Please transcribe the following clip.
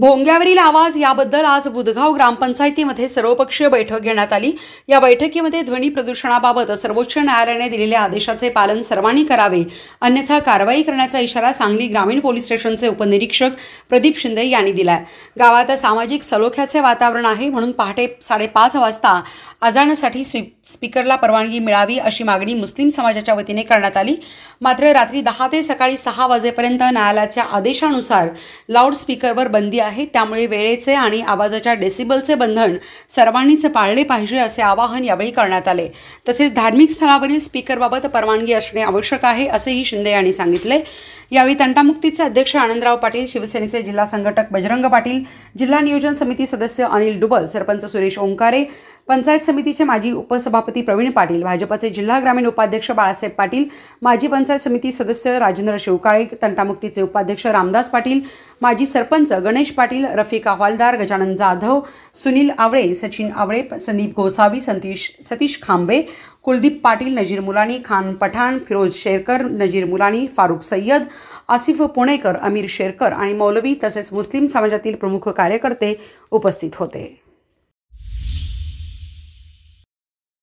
भोंग्यावरील आवाज याबद्दल आज बुधगाव ग्रामपंचायतीमध्ये सर्वपक्षीय बैठक घेण्यात आली या बैठकीमध्ये ध्वनी प्रदूषणाबाबत सर्वोच्च न्यायालयाने दिलेल्या आदेशाचे पालन सर्वांनी करावे अन्यथा कारवाई करण्याचा इशारा सांगली ग्रामीण पोलीस स्टेशनचे उपनिरीक्षक प्रदीप शिंदे यांनी दिलाय गावात सामाजिक सलोख्याचे वातावरण आहे म्हणून पहाटे साडेपाच वाजता स्पी स्पीकरला परवानगी मिळावी अशी मागणी मुस्लिम समाजाच्या वतीने करण्यात आली मात्र रात्री दहा ते सकाळी सहा वाजेपर्यंत न्यायालयाच्या आदेशानुसार लाऊडस्पीकरवर बंदी आहे त्यामुळे वेळेचे आणि आवाजाच्या डेसिबलचे बंधन सर्वांनीच पाळले पाहिजे असे आवाहन यावेळी करण्यात आले तसेच धार्मिक स्थळावरील स्पीकरबाबत परवानगी असणे आवश्यक आहे असेही शिंदे यांनी सांगितले यावेळी तंटामुक्तीचे अध्यक्ष आनंदराव पाटील शिवसेनेचे जिल्हा संघटक बजरंग पाटील जिल्हा नियोजन समिती सदस्य अनिल डुबल सरपंच सुरेश ओंकारे पंचायत समितीचे माजी उपसभापती प्रवीण पाटील भाजपाचे जिल्हा ग्रामीण उपाध्यक्ष बाळासाहेब पाटील माजी पंचायत समिती सदस्य राजेंद्र शिवकाळे तंटामुक्तीचे उपाध्यक्ष रामदास पाटील माजी सरपंच गणेश पाटील रफिक हवालदार गजानन जाधव सुनील आवळे सचिन आवळे संदीप गोसावी संतीश सतीश खांबे कुलदीप पाटील नजीर मुलानी खान पठाण फिरोज शेरकर नजीर मुलानी फारुख सय्यद आसिफ पुणेकर अमीर शेरकर आणि मौलवी तसेच मुस्लिम समाजातील प्रमुख कार्यकर्ते उपस्थित होते